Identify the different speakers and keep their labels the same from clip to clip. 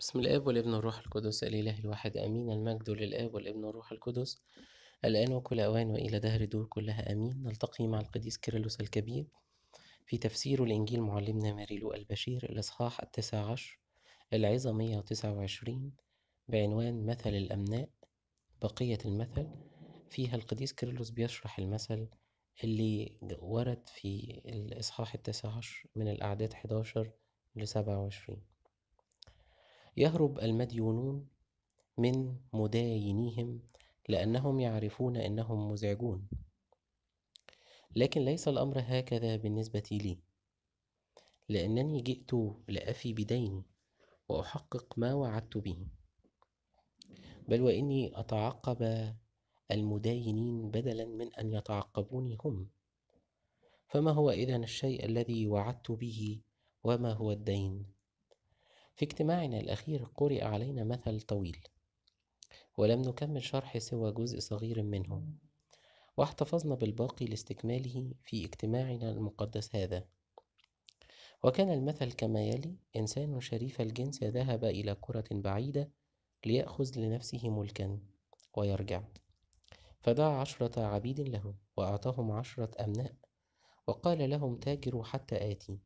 Speaker 1: بسم الآب والابن والروح القدس الإله الواحد آمين المجد للآب والابن والروح القدس الآن وكل أوان وإلى دهر دور كلها آمين نلتقي مع القديس كيرلس الكبير في تفسير الإنجيل معلمنا ماريلو البشير الإصحاح التاسع عشر العظة مية وتسعة وعشرين بعنوان مثل الأمناء بقية المثل فيها القديس كيرلس بيشرح المثل اللي ورد في الإصحاح التاسع عشر من الأعداد حداشر لسبعة وعشرين يهرب المديونون من مداينيهم لأنهم يعرفون أنهم مزعجون لكن ليس الأمر هكذا بالنسبة لي لأنني جئت لأفي بديني وأحقق ما وعدت به بل وإني أتعقب المداينين بدلا من أن يتعقبوني هم فما هو إذن الشيء الذي وعدت به وما هو الدين في اجتماعنا الأخير قرئ علينا مثل طويل ولم نكمل شرح سوى جزء صغير منه واحتفظنا بالباقي لاستكماله في اجتماعنا المقدس هذا وكان المثل كما يلي إنسان شريف الجنس ذهب إلى كرة بعيدة ليأخذ لنفسه ملكا ويرجع فدعا عشرة عبيد له وأعطاهم عشرة أمناء وقال لهم تاجروا حتى آتي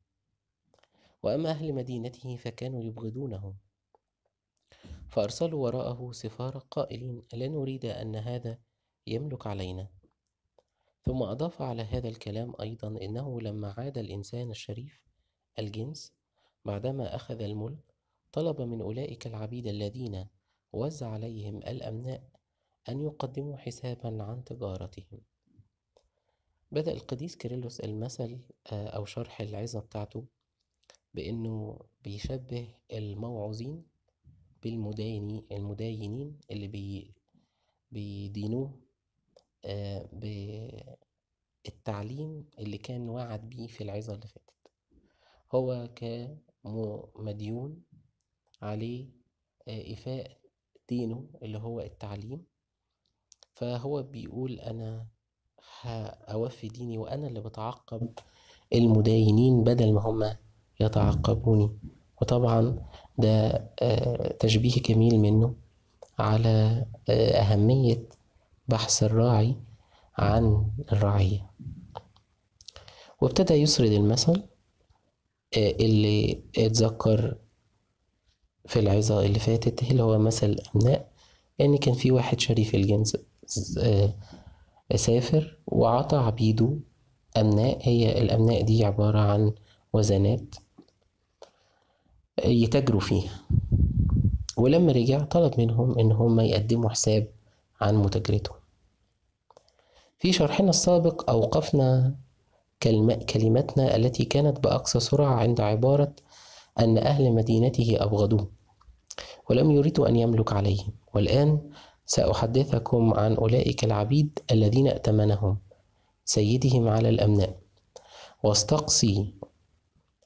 Speaker 1: وأما أهل مدينته فكانوا يبغضونه فأرسلوا وراءه سفارة قائلين لا نريد أن هذا يملك علينا ثم أضاف على هذا الكلام أيضا إنه لما عاد الإنسان الشريف الجنس بعدما أخذ الملك طلب من أولئك العبيد الذين وزع عليهم الأمناء أن يقدموا حسابا عن تجارتهم بدأ القديس كيرلس المثل آه، أو شرح العظة بتاعته بإنه بيشبه الموعوظين بالمداينين المداينين اللي بي بيدينوه آه، بالتعليم اللي كان وعد بيه في العظة اللي فاتت هو كمديون عليه إفاء آه، دينه اللي هو التعليم فهو بيقول أنا هأوفي ديني وأنا اللي بتعقب المداينين بدل ما هما يتعقبوني وطبعا ده آه، تشبيه جميل منه على آه، أهمية بحث الراعي عن الرعية وابتدى يسرد المثل آه، اللي اتذكر في العظة اللي فاتت اللي هو مثل الأمناء إن كان في واحد شريف الجنس سافر وعطى عبيده أمناء هي الأمناء دي عبارة عن وزنات يتاجروا فيها ولما رجع طلب منهم إن هم يقدموا حساب عن متاجرتهم في شرحنا السابق أوقفنا كلمتنا التي كانت بأقصى سرعة عند عبارة أن أهل مدينته أبغضوه ولم يريدوا أن يملك عليهم والآن سأحدثكم عن أولئك العبيد الذين ائتمنهم سيدهم على الأمناء واستقصي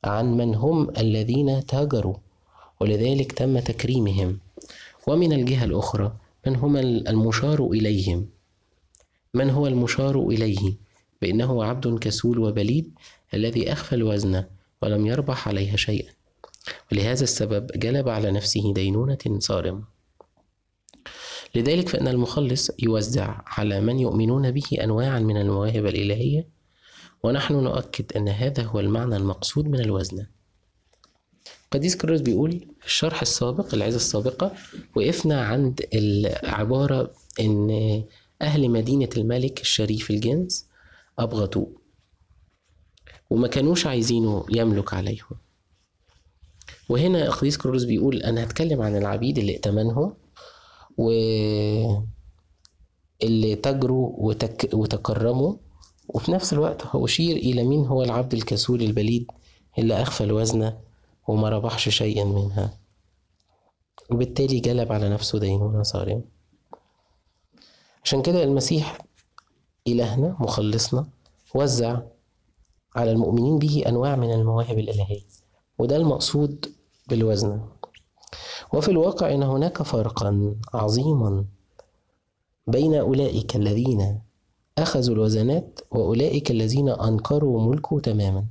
Speaker 1: عن من هم الذين تاجروا ولذلك تم تكريمهم ومن الجهة الأخرى من هم المشار إليهم من هو المشار إليه بأنه عبد كسول وبليد الذي أخفى الوزن ولم يربح عليها شيئا ولهذا السبب جلب على نفسه دينونة صارمة لذلك فإن المخلص يوزع على من يؤمنون به أنواعا من المواهب الإلهية ونحن نؤكد أن هذا هو المعنى المقصود من الوزنة قديس كروس بيقول في الشرح السابق العزة السابقة وقفنا عند العبارة أن أهل مدينة الملك الشريف الجنس أبغضوه وما كانوش عايزينه يملك عليهم وهنا قديس كروس بيقول أنا هتكلم عن العبيد اللي ائتمنهم و اللي تجروا وتك... وتكرموا وفي نفس الوقت أشير إلى مين هو العبد الكسول البليد اللي أخفى الوزنة وما ربحش شيئا منها وبالتالي جلب على نفسه دينونة صارمة عشان كده المسيح إلهنا مخلصنا وزع على المؤمنين به أنواع من المواهب الإلهية وده المقصود بالوزنة وفي الواقع أن هناك فرقا عظيما بين أولئك الذين أخذوا الوزنات وأولئك الذين أنكروا ملكه تماما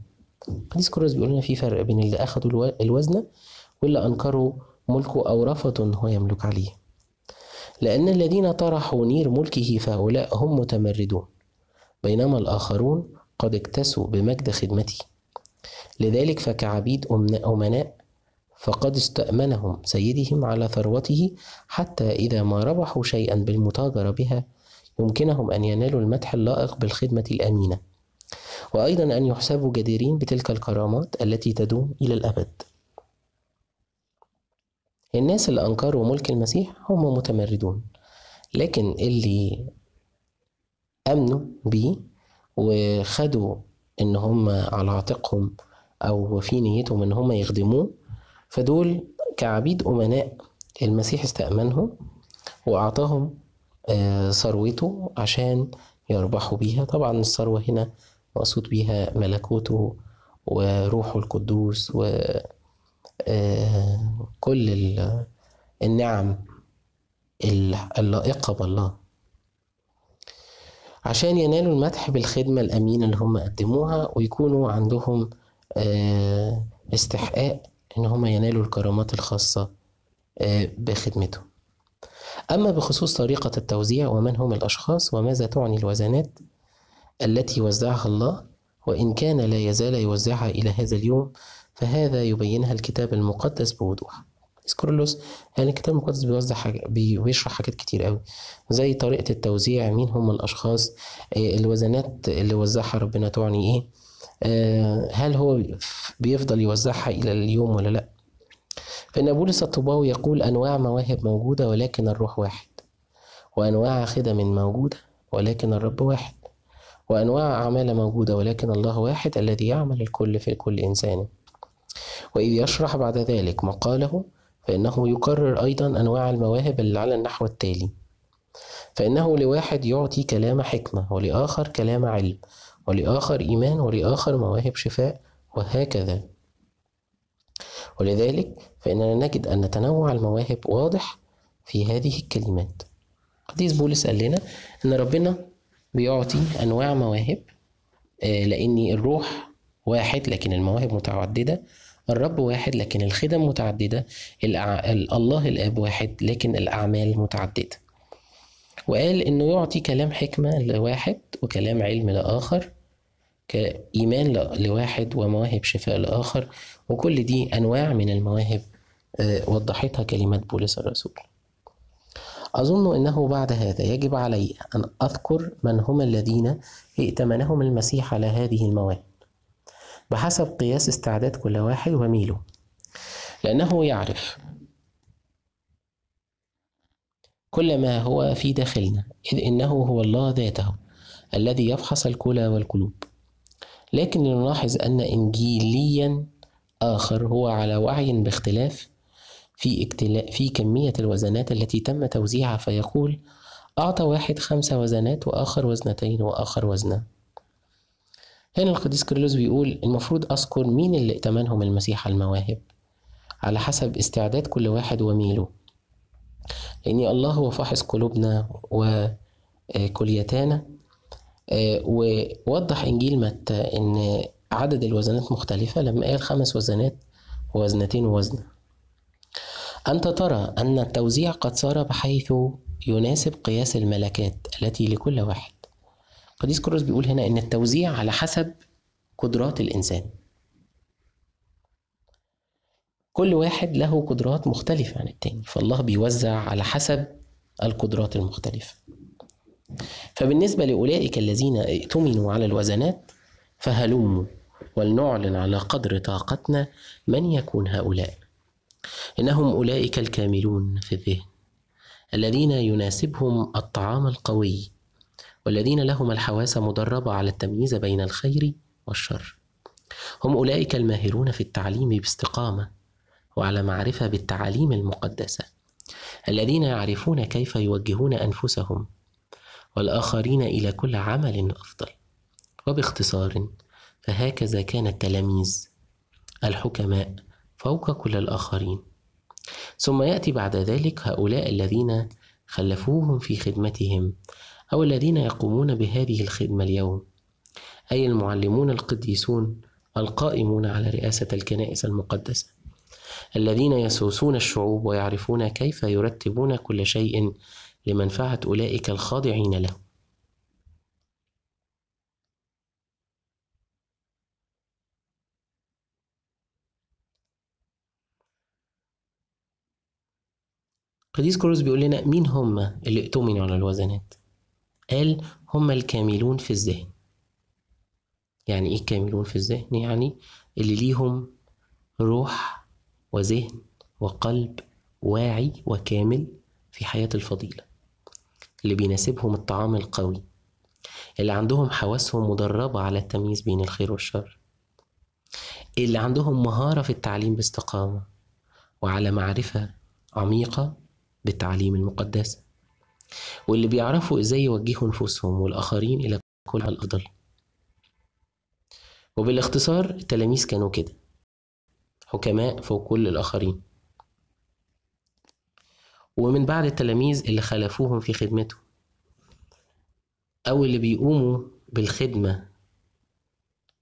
Speaker 1: حديث كروز بيقول لنا في فرق بين اللي أخذوا الوزنة واللي أنكروا ملكه أو رفضوا هو يملك عليه لأن الذين طرحوا نير ملكه فهؤلاء هم متمردون بينما الآخرون قد اكتسوا بمجد خدمته لذلك فكعبيد أمناء فقد استأمنهم سيدهم على ثروته حتى إذا ما ربحوا شيئا بالمتاجرة بها يمكنهم أن ينالوا المدح اللائق بالخدمة الأمينة وأيضا أن يحسبوا جديرين بتلك الكرامات التي تدوم إلى الأبد الناس اللي أنكروا ملك المسيح هم متمردون لكن اللي أمنوا بيه وخدوا إن هم على عاتقهم أو في نيتهم إن هم يخدموه فدول كعبيد أمناء المسيح استأمنهم وأعطاهم آه، ثروته عشان يربحوا بيها طبعا الثروة هنا مقصود بيها ملكوته وروحه القدوس و آه، كل النعم اللائقة بالله عشان ينالوا المدح بالخدمة الأمينة اللي هم قدموها ويكونوا عندهم آه، استحقاق إن هم ينالوا الكرامات الخاصة بخدمتهم أما بخصوص طريقة التوزيع ومن هم الأشخاص وماذا تعني الوزنات التي وزعها الله وإن كان لا يزال يوزعها إلى هذا اليوم فهذا يبينها الكتاب المقدس بوضوح سكرولوس يعني الكتاب المقدس بيوزع حاجة بيشرح حاجات كتير قوي زي طريقة التوزيع مين هم الأشخاص آه، الوزنات اللي وزعها ربنا تعني إيه آه، هل هو بيفضل يوزعها إلى اليوم ولا لأ فإن بولس الطباوي يقول أنواع مواهب موجودة ولكن الروح واحد وأنواع خدم موجودة ولكن الرب واحد وأنواع أعمال موجودة ولكن الله واحد الذي يعمل الكل في كل إنسان وإذ يشرح بعد ذلك مقاله فإنه يكرر أيضا أنواع المواهب اللي على النحو التالي فإنه لواحد يعطي كلام حكمة ولآخر كلام علم ولآخر إيمان ولآخر مواهب شفاء وهكذا ولذلك فإننا نجد أن تنوع المواهب واضح في هذه الكلمات قديس بولس قال لنا أن ربنا بيعطي أنواع مواهب آه، لأن الروح واحد لكن المواهب متعددة الرب واحد لكن الخدم متعددة الله الآب واحد لكن الأعمال متعددة وقال إنه يعطي كلام حكمة لواحد وكلام علم لآخر كإيمان لواحد ومواهب شفاء لآخر وكل دي أنواع من المواهب آه، وضحتها كلمات بولس الرسول أظن أنه بعد هذا يجب علي أن أذكر من هم الذين ائتمنهم المسيح على هذه المواد بحسب قياس استعداد كل واحد وميله لأنه يعرف كل ما هو في داخلنا إذ إنه هو الله ذاته الذي يفحص الكلى والقلوب لكن نلاحظ أن إنجيليا آخر هو على وعي باختلاف في اكتلاء في كمية الوزنات التي تم توزيعها فيقول أعطى واحد خمسة وزنات وآخر وزنتين وآخر وزنة هنا القديس كيرلس بيقول المفروض أذكر مين اللي ائتمنهم المسيح المواهب على حسب استعداد كل واحد وميله لأن الله هو فاحص قلوبنا وكليتانا آه، آه، ووضح إنجيل متى إن عدد الوزنات مختلفة لما قال خمس وزنات ووزنتين ووزنة أنت ترى أن التوزيع قد صار بحيث يناسب قياس الملكات التي لكل واحد قديس كروس بيقول هنا إن التوزيع على حسب قدرات الإنسان كل واحد له قدرات مختلفة عن التاني فالله بيوزع على حسب القدرات المختلفة فبالنسبة لأولئك الذين ائتمنوا على الوزنات فهلموا ولنعلن على قدر طاقتنا من يكون هؤلاء إنهم أولئك الكاملون في الذهن الذين يناسبهم الطعام القوي والذين لهم الحواس مدربة على التمييز بين الخير والشر هم أولئك الماهرون في التعليم باستقامة وعلى معرفة بالتعاليم المقدسة الذين يعرفون كيف يوجهون أنفسهم والآخرين إلى كل عمل أفضل وباختصار فهكذا كان التلاميذ الحكماء فوق كل الآخرين ثم يأتي بعد ذلك هؤلاء الذين خلفوهم في خدمتهم أو الذين يقومون بهذه الخدمة اليوم أي المعلمون القديسون القائمون على رئاسة الكنائس المقدسة الذين يسوسون الشعوب ويعرفون كيف يرتبون كل شيء لمنفعة أولئك الخاضعين لهم قديس كورس بيقول لنا مين هم اللي اؤتمنوا على الوزنات قال هم الكاملون في الذهن يعني ايه الكاملون في الذهن يعني اللي ليهم روح وذهن وقلب واعي وكامل في حياة الفضيلة اللي بيناسبهم الطعام القوي اللي عندهم حواسهم مدربة على التمييز بين الخير والشر اللي عندهم مهارة في التعليم باستقامة وعلى معرفة عميقة بالتعليم المقدس واللي بيعرفوا ازاي يوجهوا نفوسهم والاخرين الى كل الافضل وبالاختصار التلاميذ كانوا كده حكماء فوق كل الاخرين ومن بعد التلاميذ اللي خلفوهم في خدمته او اللي بيقوموا بالخدمه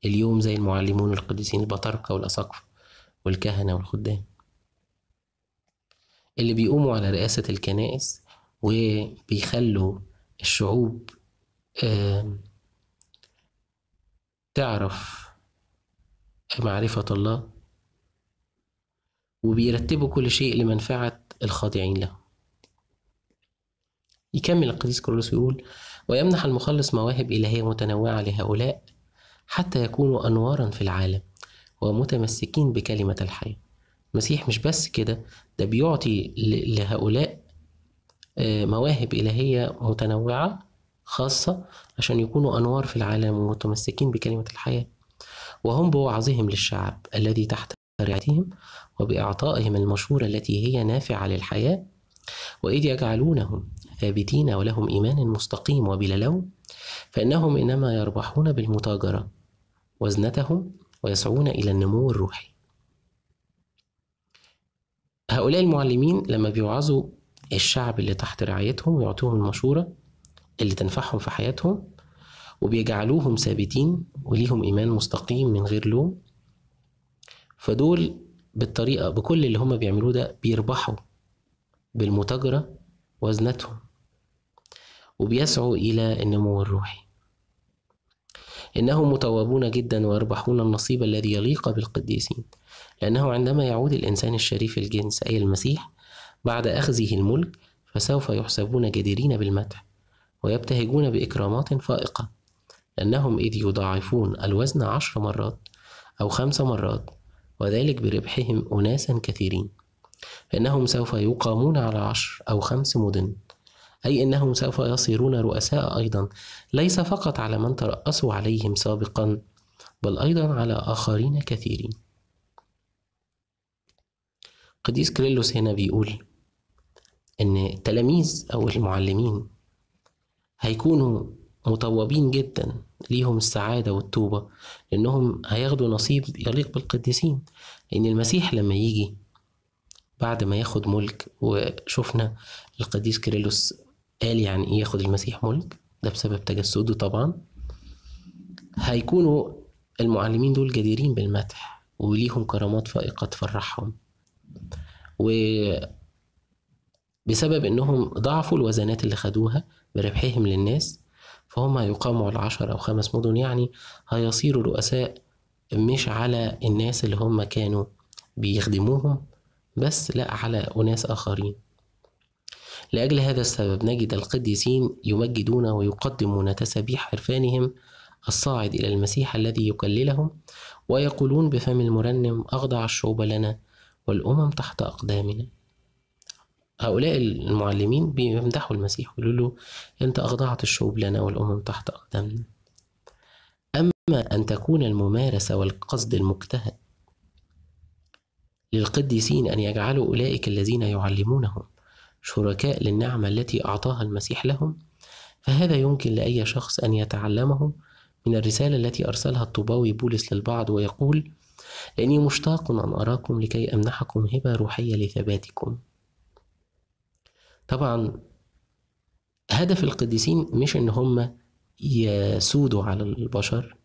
Speaker 1: اليوم زي المعلمون القديسين البطاركه والاساقفه والكهنه والخدام اللي بيقوموا على رئاسة الكنائس وبيخلوا الشعوب تعرف معرفة الله وبيرتبوا كل شيء لمنفعة الخاضعين له يكمل القديس كرولوس ويقول ويمنح المخلص مواهب إلهية متنوعة لهؤلاء حتى يكونوا أنوارا في العالم ومتمسكين بكلمة الحياة المسيح مش بس كده ده بيعطي لهؤلاء آه، مواهب إلهية متنوعة خاصة عشان يكونوا أنوار في العالم ومتمسكين بكلمة الحياة وهم بوعظهم للشعب الذي تحت رعايتهم وبإعطائهم المشورة التي هي نافعة للحياة وإذ يجعلونهم ثابتين ولهم إيمان مستقيم وبلا لوم فإنهم إنما يربحون بالمتاجرة وزنتهم ويسعون إلى النمو الروحي هؤلاء المعلمين لما بيوعظوا الشعب اللي تحت رعايتهم ويعطوهم المشورة اللي تنفعهم في حياتهم وبيجعلوهم ثابتين وليهم إيمان مستقيم من غير لوم فدول بالطريقة بكل اللي هم بيعملوه ده بيربحوا بالمتاجرة وزنتهم وبيسعوا إلى النمو الروحي إنهم متوابون جدا ويربحون النصيب الذي يليق بالقديسين لأنه عندما يعود الإنسان الشريف الجنس أي المسيح بعد أخذه الملك فسوف يحسبون جديرين بالمدح ويبتهجون بإكرامات فائقة لأنهم إذ يضاعفون الوزن عشر مرات أو خمس مرات وذلك بربحهم أناسا كثيرين فإنهم سوف يقامون على عشر أو خمس مدن أي إنهم سوف يصيرون رؤساء أيضا ليس فقط على من ترأسوا عليهم سابقا بل أيضا على آخرين كثيرين قديس كريلوس هنا بيقول إن التلاميذ أو المعلمين هيكونوا مطوبين جدا ليهم السعادة والتوبة لأنهم هياخدوا نصيب يليق بالقديسين لأن المسيح لما يجي بعد ما ياخد ملك وشفنا القديس كريلوس قال يعني إيه ياخد المسيح ملك ده بسبب تجسده طبعا هيكونوا المعلمين دول جديرين بالمدح وليهم كرامات فائقة تفرحهم و بسبب انهم ضعفوا الوزنات اللي خدوها بربحهم للناس فهم هيقاموا على عشر او خمس مدن يعني هيصيروا رؤساء مش على الناس اللي هم كانوا بيخدموهم بس لا على أناس آخرين لأجل هذا السبب نجد القديسين يمجدون ويقدمون تسابيح عرفانهم الصاعد إلى المسيح الذي يكللهم ويقولون بفم المرنم أخضع الشعوب لنا والأمم تحت أقدامنا هؤلاء المعلمين بيمدحوا المسيح ويقولوا له أنت أخضعت الشعوب لنا والأمم تحت أقدامنا أما أن تكون الممارسة والقصد المجتهد للقديسين أن يجعلوا أولئك الذين يعلمونهم شركاء للنعمة التي أعطاها المسيح لهم فهذا يمكن لأي شخص أن يتعلمه من الرسالة التي أرسلها الطوباوي بولس للبعض ويقول لأني مشتاق أن أراكم لكي أمنحكم هبة روحية لثباتكم طبعا هدف القديسين مش إن هم يسودوا على البشر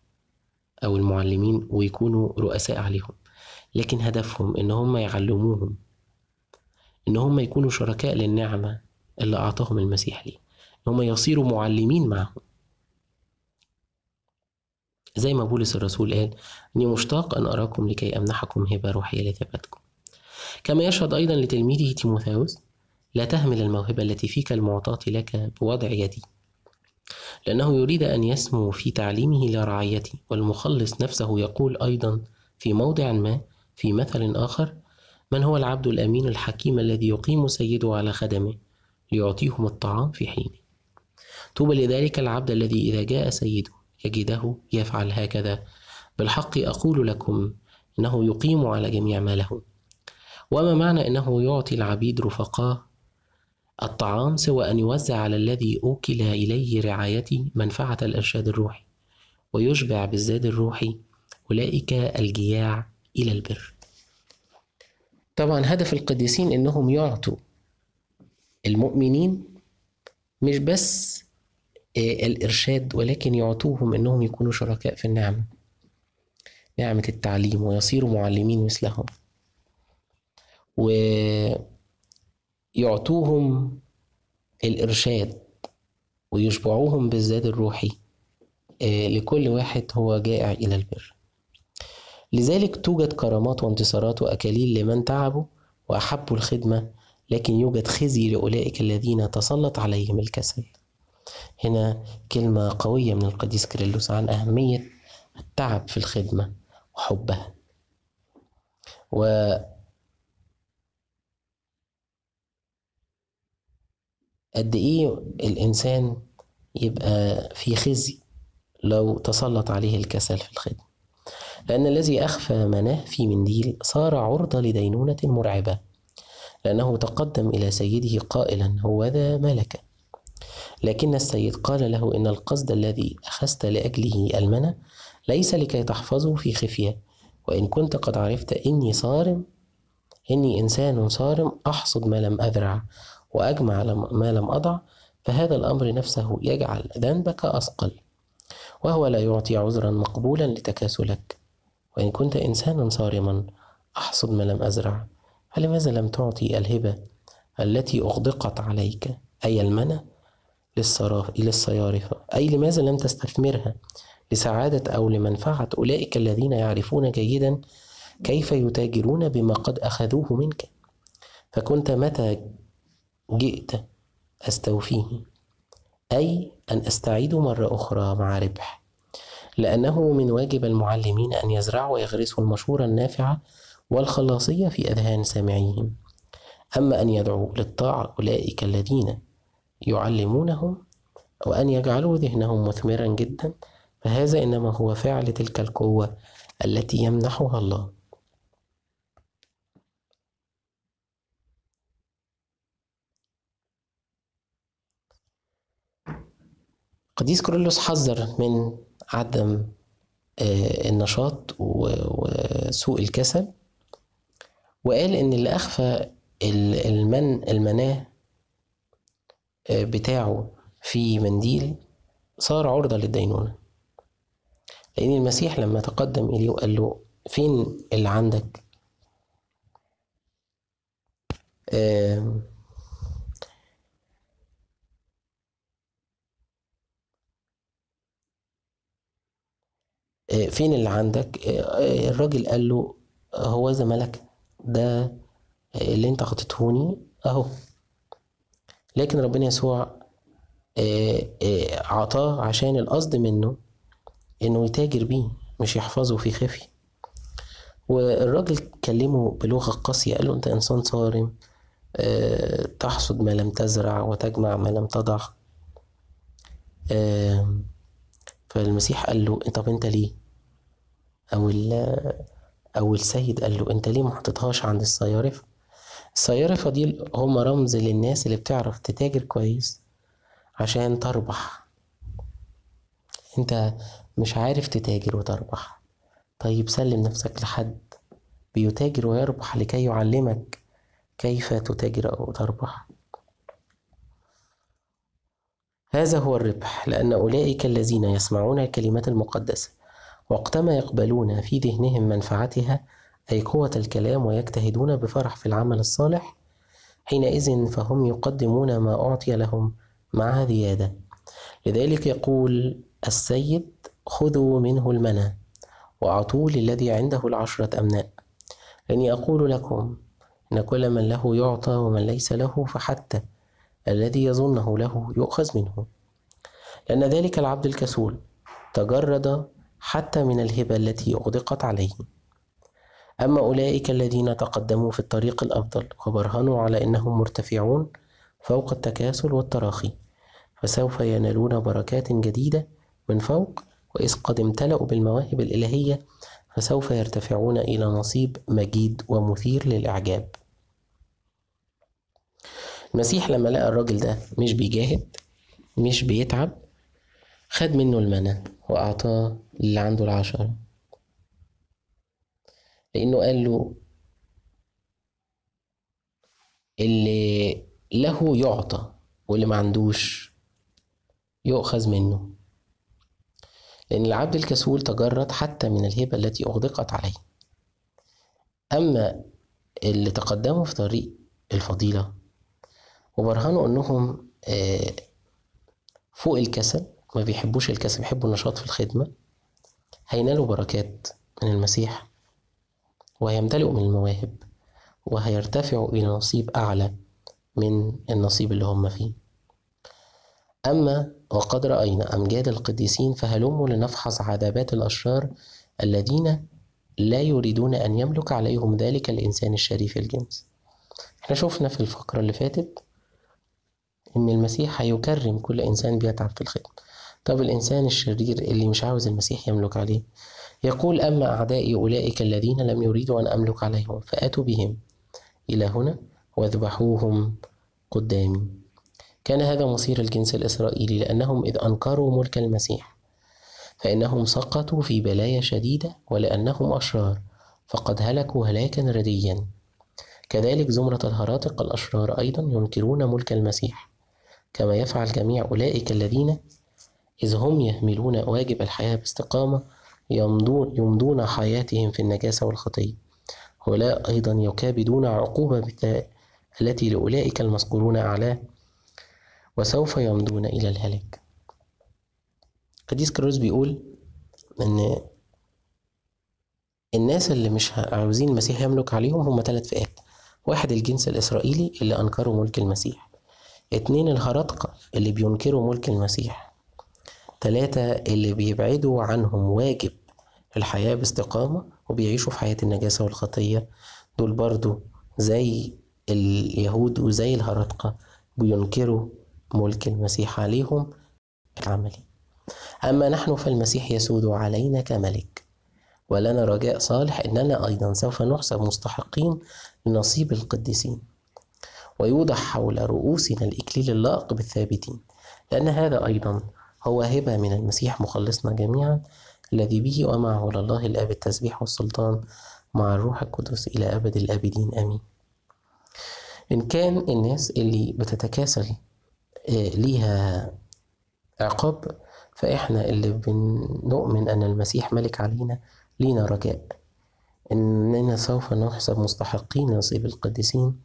Speaker 1: أو المعلمين ويكونوا رؤساء عليهم لكن هدفهم إن هم يعلموهم إن هم يكونوا شركاء للنعمة اللي أعطاهم المسيح ليه إن هم يصيروا معلمين معهم زي ما بولس الرسول قال إني مشتاق أن أراكم لكي أمنحكم هبة روحية لثباتكم كما يشهد أيضا لتلميذه تيموثاوس لا تهمل الموهبة التي فيك المعطاة لك بوضع يدي لأنه يريد أن يسمو في تعليمه لرعيتي والمخلص نفسه يقول أيضا في موضع ما في مثل آخر من هو العبد الأمين الحكيم الذي يقيم سيده على خدمه ليعطيهم الطعام في حينه طوبى لذلك العبد الذي إذا جاء سيده يجده يفعل هكذا بالحق أقول لكم إنه يقيم على جميع ما له وما معنى أنه يعطي العبيد رفقاه الطعام سوى أن يوزع على الذي أوكل إليه رعايتي منفعة الإرشاد الروحي ويشبع بالزاد الروحي أولئك الجياع إلى البر طبعا هدف القديسين أنهم يعطوا المؤمنين مش بس آه، الإرشاد ولكن يعطوهم أنهم يكونوا شركاء في النعمة نعمة التعليم ويصيروا معلمين مثلهم ويعطوهم الإرشاد ويشبعوهم بالزاد الروحي آه، لكل واحد هو جائع إلى البر لذلك توجد كرامات وانتصارات وأكاليل لمن تعبوا وأحبوا الخدمة لكن يوجد خزي لأولئك الذين تسلط عليهم الكسل هنا كلمة قوية من القديس كريلوس عن أهمية التعب في الخدمة وحبها و قد إيه الإنسان يبقى في خزي لو تسلط عليه الكسل في الخدمة لأن الذي أخفى مناه في منديل صار عرضة لدينونة مرعبة لأنه تقدم إلى سيده قائلا هو ذا ملكة لكن السيد قال له إن القصد الذي أخذت لأجله المنى ليس لكي تحفظه في خفية وإن كنت قد عرفت إني صارم إني إنسان صارم أحصد ما لم أذرع وأجمع ما لم أضع فهذا الأمر نفسه يجعل ذنبك أثقل وهو لا يعطي عذرا مقبولا لتكاسلك وإن كنت إنسانا صارما أحصد ما لم أزرع فلماذا لم تعطي الهبة التي أغدقت عليك أي المنى للصراف إلى الصيارفة أي لماذا لم تستثمرها لسعادة أو لمنفعة أولئك الذين يعرفون جيدا كيف يتاجرون بما قد أخذوه منك فكنت متى جئت أستوفيه أي أن أستعيد مرة أخرى مع ربح لأنه من واجب المعلمين أن يزرعوا ويغرسوا المشورة النافعة والخلاصية في أذهان سامعيهم أما أن يدعوا للطاعة أولئك الذين يعلمونهم وأن يجعلوا ذهنهم مثمرا جدا فهذا إنما هو فعل تلك القوة التي يمنحها الله قديس كرولوس حذر من عدم آه، النشاط وسوء الكسل وقال ان اللي اخفى المن المناه بتاعه في منديل صار عرضة للدينونة لأن المسيح لما تقدم إليه وقال له فين اللي عندك آه، فين اللي عندك آه، آه، الراجل قال له هو ذا ملك ده اللي انت حطيتهوني اهو لكن ربنا يسوع آه، آه، عطاه عشان القصد منه انه يتاجر بيه مش يحفظه في خفي والراجل كلمه بلغة قاسية قال له انت انسان صارم آه، تحصد ما لم تزرع وتجمع ما لم تضع فالمسيح قال له طب انت ليه او او السيد قال له انت ليه ما عند الصيارفه السيارة فضيل هما رمز للناس اللي بتعرف تتاجر كويس عشان تربح انت مش عارف تتاجر وتربح طيب سلم نفسك لحد بيتاجر ويربح لكي يعلمك كيف تتاجر أو تربح هذا هو الربح لأن أولئك الذين يسمعون الكلمات المقدسة وقتما يقبلون في ذهنهم منفعتها أي قوة الكلام ويجتهدون بفرح في العمل الصالح حينئذ فهم يقدمون ما أعطي لهم مع زيادة لذلك يقول السيد خذوا منه المنى وأعطوه للذي عنده العشرة أمناء لأني أقول لكم إن كل من له يعطى ومن ليس له فحتى الذي يظنه له يؤخذ منه لأن ذلك العبد الكسول تجرد حتى من الهبة التي أغدقت عليه أما أولئك الذين تقدموا في الطريق الأفضل وبرهنوا على أنهم مرتفعون فوق التكاسل والتراخي فسوف ينالون بركات جديدة من فوق وإذ قد امتلأوا بالمواهب الإلهية فسوف يرتفعون إلى نصيب مجيد ومثير للإعجاب المسيح لما لقى الراجل ده مش بيجاهد مش بيتعب خد منه المنى وأعطاه اللي عنده العشرة لأنه قال له اللي له يعطى واللي ما عندوش يؤخذ منه لأن العبد الكسول تجرد حتى من الهبة التي أغدقت عليه أما اللي تقدموا في طريق الفضيلة وبرهنوا أنهم آه، فوق الكسل ما بيحبوش الكسل بيحبوا النشاط في الخدمة هينالوا بركات من المسيح وهيمتلئ من المواهب وهيرتفع إلى نصيب أعلى من النصيب اللي هم فيه أما وقد رأينا أمجاد القديسين فهلموا لنفحص عذابات الأشرار الذين لا يريدون أن يملك عليهم ذلك الإنسان الشريف الجنس احنا شفنا في الفقرة اللي فاتت إن المسيح هيكرم كل إنسان بيتعب في الخدمة طب الإنسان الشرير اللي مش عاوز المسيح يملك عليه يقول أما أعدائي أولئك الذين لم يريدوا أن أملك عليهم فآتوا بهم إلى هنا واذبحوهم قدامي كان هذا مصير الجنس الإسرائيلي لأنهم إذ أنكروا ملك المسيح فإنهم سقطوا في بلايا شديدة ولأنهم أشرار فقد هلكوا هلاكا رديا كذلك زمرة الهراطق الأشرار أيضا ينكرون ملك المسيح كما يفعل جميع أولئك الذين إذ هم يهملون واجب الحياة باستقامة يمضون, يمضون حياتهم في النجاسة والخطية هؤلاء أيضا يكابدون عقوبة التي لأولئك المذكورون أعلاه وسوف يمضون إلى الهلاك حديث كروز بيقول إن الناس اللي مش عاوزين المسيح يملك عليهم هم ثلاث فئات واحد الجنس الإسرائيلي اللي أنكروا ملك المسيح اتنين الهرطقة اللي بينكروا ملك المسيح تلاتة اللي بيبعدوا عنهم واجب الحياة باستقامة وبيعيشوا في حياة النجاسة والخطية دول برضو زي اليهود وزي الهرطقة بينكروا ملك المسيح عليهم عملي أما نحن فالمسيح يسود علينا كملك ولنا رجاء صالح أننا أيضا سوف نحسب مستحقين لنصيب القديسين ويوضع حول رؤوسنا الإكليل اللائق بالثابتين لأن هذا أيضا هو هبة من المسيح مخلصنا جميعا الذي به ومعه لله الآب التسبيح والسلطان مع الروح القدس إلى أبد الآبدين آمين إن كان الناس اللي بتتكاسل آه، ليها عقاب فإحنا اللي بنؤمن أن المسيح ملك علينا لينا رجاء إننا سوف نحسب مستحقين نصيب القديسين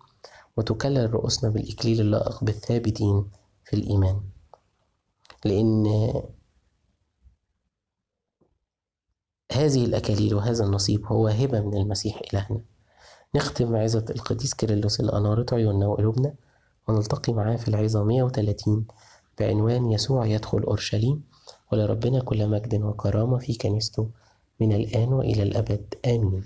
Speaker 1: وتكلل رؤوسنا بالإكليل اللائق بالثابتين في الإيمان لأن هذه الأكاليل وهذا النصيب هو هبة من المسيح إلهنا نختم عزة القديس كيرلس الأنارة عيوننا وقلوبنا ونلتقي معاه في العظة 130 بعنوان يسوع يدخل أورشليم ولربنا كل مجد وكرامة في كنيسته من الآن وإلى الأبد آمين